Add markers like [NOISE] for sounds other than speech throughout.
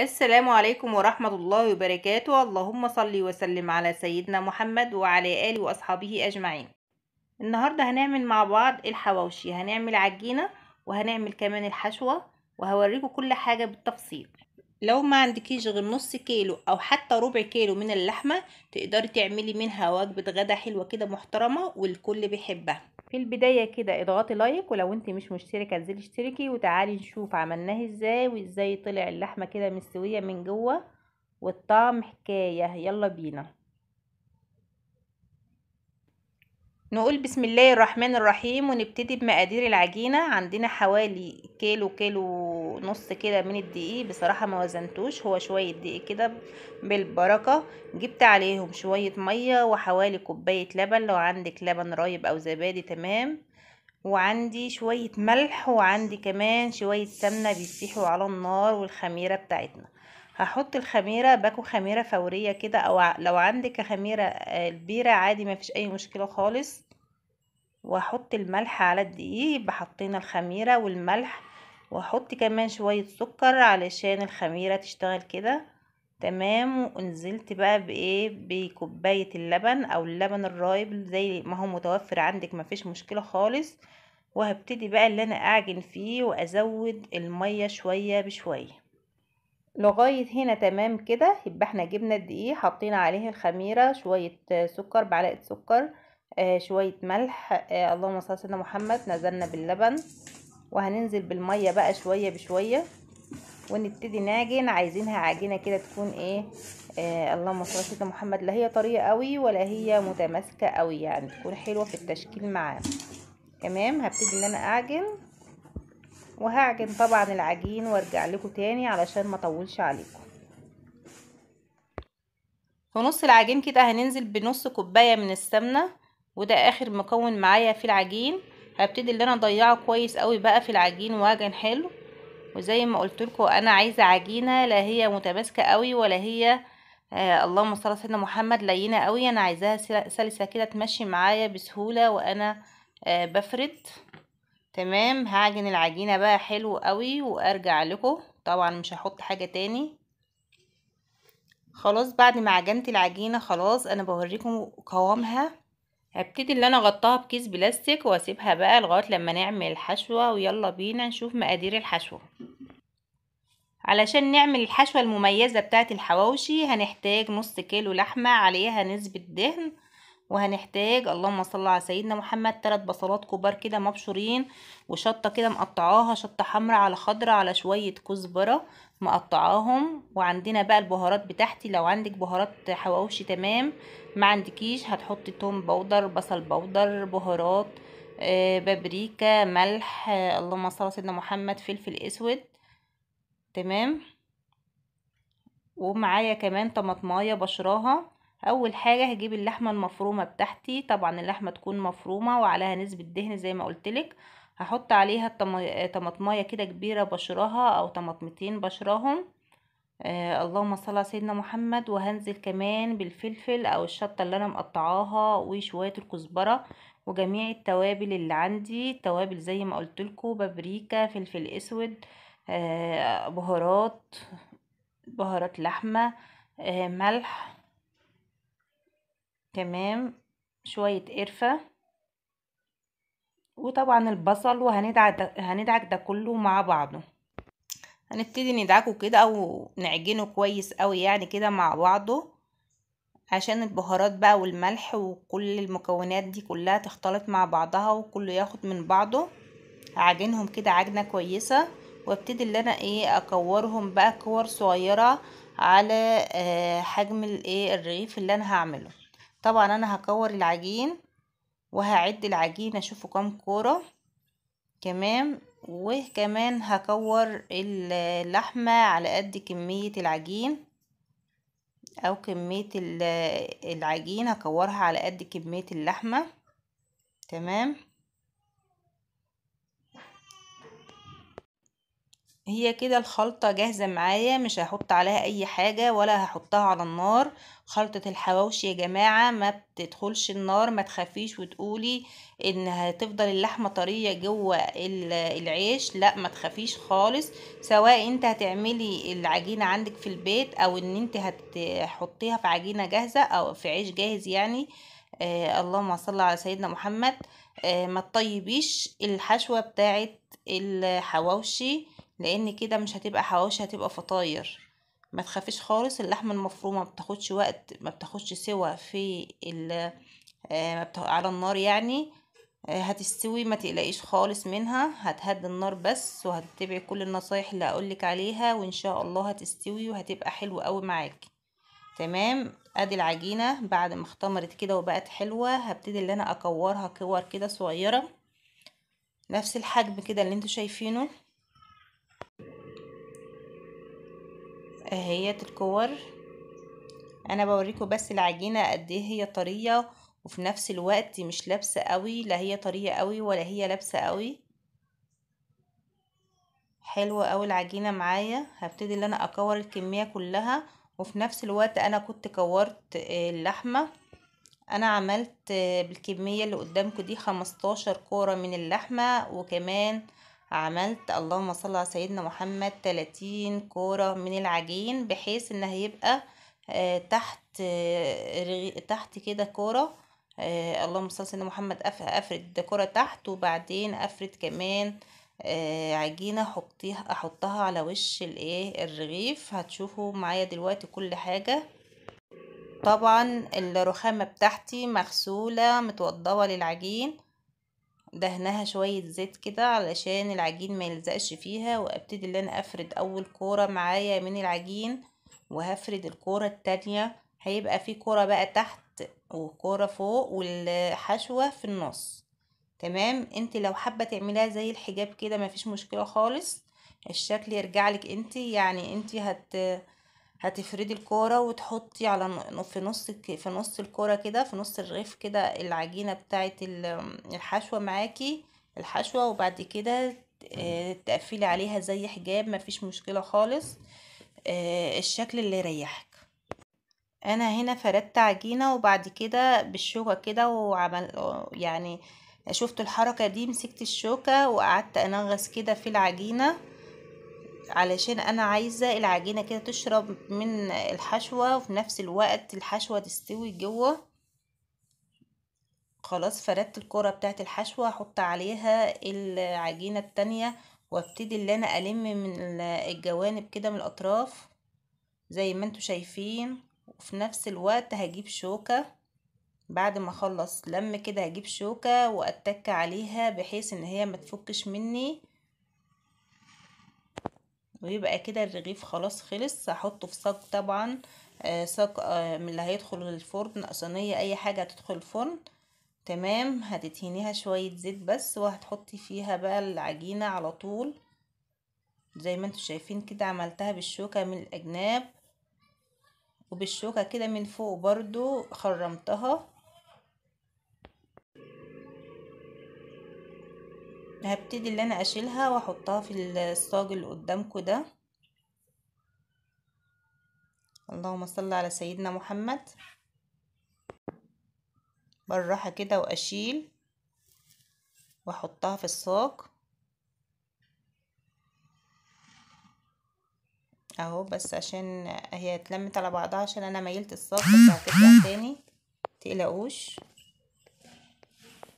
السلام عليكم ورحمة الله وبركاته اللهم صل وسلم على سيدنا محمد وعلى آله وأصحابه أجمعين النهاردة هنعمل مع بعض الحواوشي هنعمل عجينة وهنعمل كمان الحشوة وهوريكم كل حاجة بالتفصيل لو ما عندكيش غير نص كيلو او حتى ربع كيلو من اللحمه تقدري تعملي منها وجبه غدا حلوه كده محترمه والكل بيحبها في البدايه كده اضغطي لايك ولو انت مش مشتركه انزلي اشتركي وتعالي نشوف عملناها ازاي وازاي طلع اللحمه كده مستويه من جوه والطعم حكايه يلا بينا نقول بسم الله الرحمن الرحيم ونبتدي بمقادير العجينة عندنا حوالي كيلو كيلو نص كده من الدقيق بصراحة ما وزنتوش هو شوية دقيق كده بالبركة جبت عليهم شوية مية وحوالي كوباية لبن لو عندك لبن رايب او زبادي تمام وعندي شوية ملح وعندي كمان شوية سمنة بيسيحوا على النار والخميرة بتاعتنا هحط الخميرة باكو خميرة فورية كده او لو عندك خميرة آه، كبيرة عادي ما فيش اي مشكلة خالص واحط الملح على الدقيق بحطينا حطينا الخميرة والملح واحط كمان شوية سكر علشان الخميرة تشتغل كده تمام ونزلت بقى بايه بكوباية اللبن او اللبن الرايب زي ما هو متوفر عندك ما فيش مشكلة خالص وهبتدي بقى اللي انا اعجن فيه وازود المية شوية بشوية لغاية هنا تمام كده يبقى احنا جبنا الدقيق حطينا عليه الخميرة شوية سكر معلقة سكر آه شوية ملح آه اللهم صل على سيدنا محمد نزلنا باللبن وهننزل بالمية بقى شوية بشوية ونبتدي نعجن عايزينها عجينة كده تكون ايه آه اللهم صل على سيدنا محمد لا هي طرية قوي ولا هي متماسكة قوي يعني تكون حلوة في التشكيل معاه تمام هبتدي ان انا اعجن وهعجن طبعا العجين وارجع لكم تاني علشان ما اطولش عليكم في نص العجين كده هننزل بنص كوبايه من السمنه وده اخر مكون معايا في العجين هبتدي اللي انا اضيعه كويس قوي بقى في العجين واعجن حلو وزي ما قلت انا عايزه عجينه لا هي متماسكه قوي ولا هي آه اللهم صل على سيدنا محمد لينه قوي انا عايزاها سلسه كده تمشي معايا بسهوله وانا آه بفرد تمام هعجن العجينة بقى حلو قوي وارجع لكم طبعا مش هحط حاجة تاني خلاص بعد ما عجنت العجينة خلاص انا بوريكم قوامها هبتدي اللي انا غطاها بكيس بلاستيك واسيبها بقى لغاية لما نعمل الحشوة ويلا بينا نشوف مقادير الحشوة علشان نعمل الحشوة المميزة بتاعت الحواوشي هنحتاج نص كيلو لحمة عليها نسبة دهن وهنحتاج اللهم صل على سيدنا محمد ثلاث بصلات كبار كده مبشورين وشطه كده مقطعاها شطه حمراء على خضراء على شويه كزبره مقطعاهم وعندنا بقى البهارات بتاعتي لو عندك بهارات حواوشي تمام ما عندكيش هتحطي توم بودر بصل بودر بهارات آه، بابريكا ملح آه، اللهم صل على سيدنا محمد فلفل اسود تمام ومعايا كمان طماطمايه بشراها اول حاجه هجيب اللحمه المفرومه بتاعتي طبعا اللحمه تكون مفرومه وعليها نسبه دهن زي ما قلت لك هحط عليها طماطمايه كده كبيره بشراها او طماطمتين بشراهم آه اللهم صل على سيدنا محمد وهنزل كمان بالفلفل او الشطه اللي انا مقطعاها وشويه الكزبره وجميع التوابل اللي عندي توابل زي ما قلت لكم بابريكا فلفل اسود آه بهارات بهارات لحمه آه ملح تمام شوية قرفة وطبعا البصل وهندعك ده هندعك ده كله مع بعضه هنبتدي ندعكه كده او نعجنه كويس قوي يعني كده مع بعضه عشان البهارات بقى والملح وكل المكونات دي كلها تختلط مع بعضها وكله ياخد من بعضه هعجنهم كده عجنه كويسه وابتدي اللي انا ايه اكورهم بقى كور صغيره على آه، حجم الايه الرغيف اللي انا هعمله طبعا انا هكور العجين وهعد العجين اشوفه كام كوره تمام وكمان هكور اللحمه على قد كميه العجين او كميه العجين هكورها على قد كميه اللحمه تمام هي كده الخلطة جاهزة معايا مش هحط عليها اي حاجة ولا هحطها على النار خلطة الحواوشي يا جماعة ما بتدخلش النار ما تخافيش وتقولي ان هتفضل اللحمة طرية جوه العيش لا ما تخافيش خالص سواء انت هتعملي العجينة عندك في البيت او ان انت هتحطيها في عجينة جاهزة او في عيش جاهز يعني آه اللهم صل على سيدنا محمد آه ما تطيبيش الحشوة بتاعت الحواوشي لان كده مش هتبقى حواوشي هتبقى فطاير ما تخافيش خالص اللحمه المفرومه ما بتاخدش وقت ما بتاخدش سوى في ال آه، على النار يعني آه، هتستوي ما تقلقيش خالص منها هتهدي النار بس وهتتبعي كل النصايح اللي هقولك عليها وان شاء الله هتستوي وهتبقى حلوه قوي معاك تمام ادي العجينه بعد ما اختمرت كده وبقت حلوه هبتدي اللي انا اكورها كور كده صغيره نفس الحجم كده اللي انتوا شايفينه اهي الكور انا بوريكم بس العجينه قد ايه هي طريه وفي نفس الوقت مش لابسه قوي لا هي طريه قوي ولا هي لابسه قوي حلوه قوي العجينه معايا هبتدي ان انا اكور الكميه كلها وفي نفس الوقت انا كنت كورت آه، اللحمه انا عملت آه، بالكميه اللي قدامكم دي 15 كوره من اللحمه وكمان عملت اللهم صل على سيدنا محمد 30 كوره من العجين بحيث ان هيبقى آه، تحت آه، تحت كده كوره آه، اللهم صل على سيدنا محمد افرد كوره تحت وبعدين افرد كمان عجينه حطيها احطها على وش الايه الرغيف هتشوفوا معايا دلوقتي كل حاجه طبعا الرخامه بتاعتي مغسوله متوضبه للعجين دهنها شوية زيت كده علشان العجين ما يلزقش فيها وابتدي اللي انا افرد اول كورة معايا من العجين وهفرد الكورة التانية هيبقى في كورة بقى تحت وكورة فوق والحشوة في النص تمام انت لو حابة تعملها زي الحجاب كده مفيش مشكلة خالص الشكل يرجع لك انت يعني انت هت هتفردي الكوره وتحطي على في نص في نص الكوره كده في نص الرغيف كده العجينه بتاعه الحشوه معاكي الحشوه وبعد كده آه، تقفلي عليها زي حجاب مفيش مشكله خالص آه، الشكل اللي يريحك انا هنا فردت عجينه وبعد كده بالشوكه كده وعمل يعني شفت الحركه دي مسكت الشوكه وقعدت انغس كده في العجينه علشان انا عايزه العجينه كده تشرب من الحشوه وفي نفس الوقت الحشوه تستوي جوه خلاص فردت الكره بتاعه الحشوه احط عليها العجينه التانية وابتدي اللي انا الم من الجوانب كده من الاطراف زي ما انتم شايفين وفي نفس الوقت هجيب شوكه بعد ما اخلص لم كده هجيب شوكة واتك عليها بحيث ان هي ما تفكش مني ويبقى كده الرغيف خلاص خلص هحطه في صاج طبعا آه صاج آه، من اللي هيدخل الفرن صينيه اي حاجه هتدخل الفرن تمام هتدهنيها شويه زيت بس وهتحطي فيها بقى العجينه على طول زي ما انتم شايفين كده عملتها بالشوكه من الاجناب وبالشوكه كده من فوق برضو خرمتها هبتدي اللي انا اشيلها واحطها في الصاج اللي قدامكم ده اللهم صل على سيدنا محمد بالراحة كده واشيل واحطها في الصاج اهو بس عشان هي اتلمت على بعضها عشان انا ميلت الصاج بتاع هترجع [COUGHS] تاني متقلقوش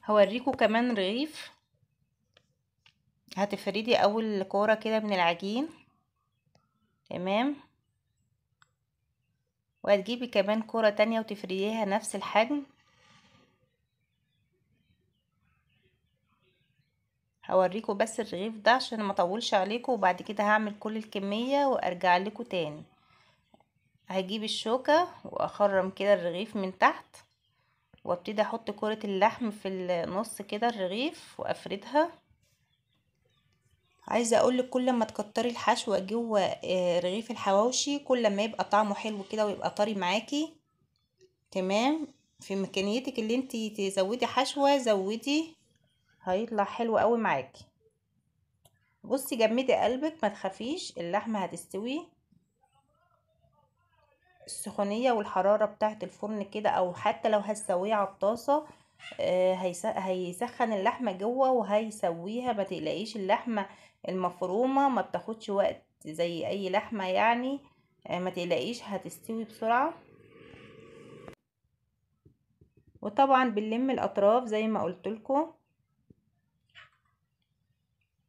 هوريكم كمان رغيف هتفردي اول كوره كده من العجين تمام وهتجيبي كمان كوره تانية وتفرديها نفس الحجم هوريكم بس الرغيف ده عشان ما اطولش عليكم وبعد كده هعمل كل الكميه وارجع لكم تاني هجيب الشوكه واخرم كده الرغيف من تحت وابتدي احط كره اللحم في النص كده الرغيف وافردها عايزه اقولك كل ما تكتري الحشوه جوه آه، رغيف الحواوشي كل ما يبقى طعمه حلو كده ويبقى طري معاكي تمام في امكانيتك اللي انت تزودي حشوه زودي هيطلع حلو قوي معاكي بصي جمدي قلبك ما تخافيش اللحمه هتستوي السخونيه والحراره بتاعه الفرن كده او حتى لو هتسويه على الطاسه آه، هيسخن اللحمه جوه وهيسويها ما تقلقيش اللحمه المفرومة ما بتاخدش وقت زي اي لحمة يعني آه، ما تلاقيش هتستوي بسرعة وطبعا بنلم الاطراف زي ما قلت لكم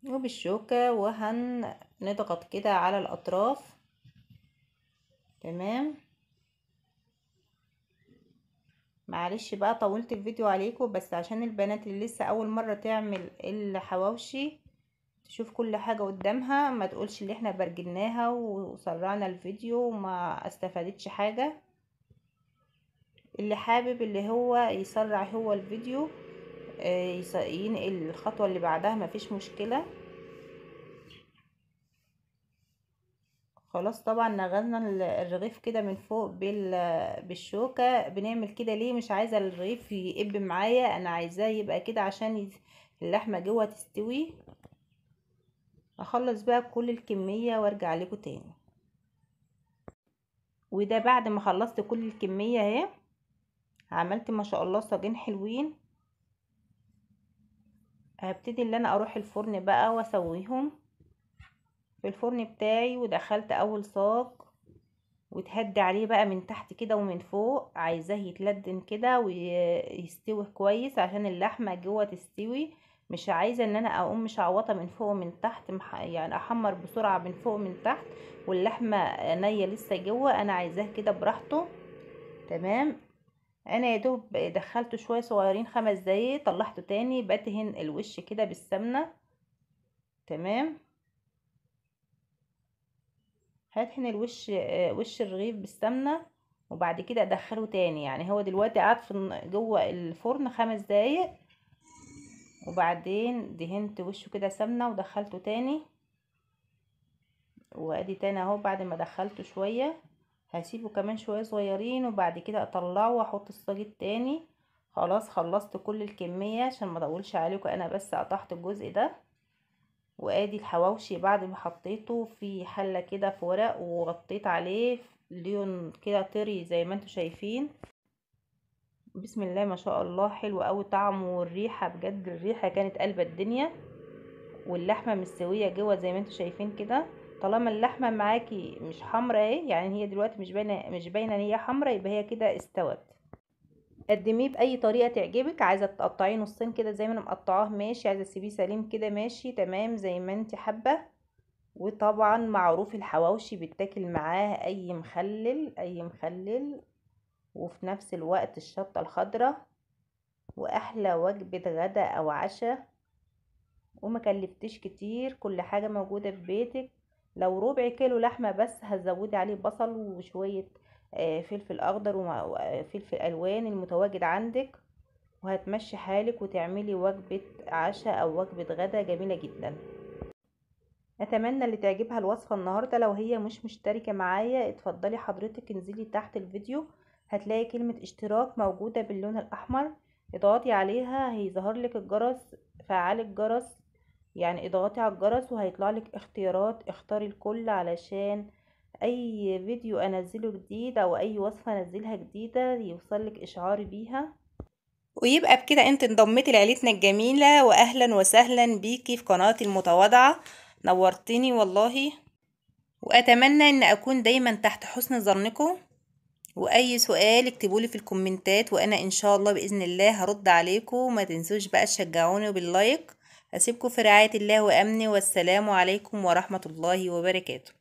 وبالشوكة وهنضغط كده على الاطراف تمام معلش بقى طولت الفيديو عليكم بس عشان البنات اللي لسه اول مرة تعمل الحواوشي تشوف كل حاجة قدامها ما تقولش اللي احنا برجلناها وسرعنا الفيديو وما استفادتش حاجة اللي حابب اللي هو يسرع هو الفيديو آه، ينقل الخطوة اللي بعدها مفيش مشكلة خلاص طبعا نغزنا الرغيف كده من فوق بالشوكة بنعمل كده ليه مش عايزة الرغيف يقب معايا انا عايزاه يبقى كده عشان اللحمة جوه تستوي اخلص بقى كل الكمية وارجع لكم تاني وده بعد ما خلصت كل الكمية اهي عملت ما شاء الله صاجين حلوين هبتدي ان انا اروح الفرن بقى واسويهم في الفرن بتاعي ودخلت اول صاج وتهدي عليه بقى من تحت كده ومن فوق عايزاه يتلدن كده ويستوي كويس عشان اللحمه جوه تستوي مش عايزه ان انا اقوم مشعوطه من فوق ومن تحت يعني احمر بسرعه من فوق ومن تحت واللحمه نيه لسه جوه انا عايزاه كده براحته تمام انا يا دوب دخلته شويه صغيرين خمس دقايق طلعته تاني بدهن الوش كده بالسمنه تمام هدهن الوش وش الرغيف بالسمنه وبعد كده ادخله تاني يعني هو دلوقتي قاعد في جوه الفرن خمس دقايق وبعدين دهنت وشه كده سمنه ودخلته تاني وادي تاني اهو بعد ما دخلته شويه هسيبه كمان شويه صغيرين وبعد كده اطلعه واحط الصاجد تاني خلاص خلصت كل الكميه عشان ما اطولش عليكم انا بس قطعت الجزء ده وادي الحواوشي بعد ما حطيته في حله كده في ورق وغطيت عليه ليون كده طري زي ما انتم شايفين بسم الله ما شاء الله حلو قوي طعمه والريحه بجد الريحه كانت قلبه الدنيا واللحمه مستويه جوه زي ما انتم شايفين كده طالما اللحمه معاكي مش حمرا اهي يعني هي دلوقتي مش باينه مش باينه ان هي حمرا يبقى هي كده استوت قدميه باي طريقه تعجبك عايزه تقطعيه نصين كده زي ما انا مقطعاه ماشي عايزه تسيبيه سليم كده ماشي تمام زي ما انت حابه وطبعا معروف الحواوشي بيتاكل معاه اي مخلل اي مخلل وفي نفس الوقت الشطة الخضراء واحلى وجبة غدا او عشاء وما كلفتش كتير كل حاجة موجودة في بيتك لو ربع كيلو لحمة بس هتزودي عليه بصل وشوية آه، فلفل اخضر وفلفل آه، الوان المتواجد عندك وهتمشي حالك وتعملي وجبة عشاء او وجبة غدا جميلة جدا اتمنى اللي تعجبها الوصفة النهاردة لو هي مش مشتركة معايا اتفضلي حضرتك انزلي تحت الفيديو هتلاقي كلمة اشتراك موجودة باللون الأحمر اضغطي عليها هيظهر لك الجرس فعال الجرس يعني اضغطي على الجرس وهيطلع لك اختيارات اختاري الكل علشان اي فيديو انزله جديد او اي وصفة انزلها جديدة يوصلك اشعار بيها ويبقى بكده انت انضميتي لعيلتنا الجميلة واهلا وسهلا بيكي في قناتي المتواضعة نورتني والله واتمنى ان اكون دايما تحت حسن ظنكم واي سؤال اكتبولي في الكومنتات وانا ان شاء الله باذن الله هرد عليكم وما تنسوش بقى تشجعوني باللايك اسيبكم في رعايه الله وامني والسلام عليكم ورحمه الله وبركاته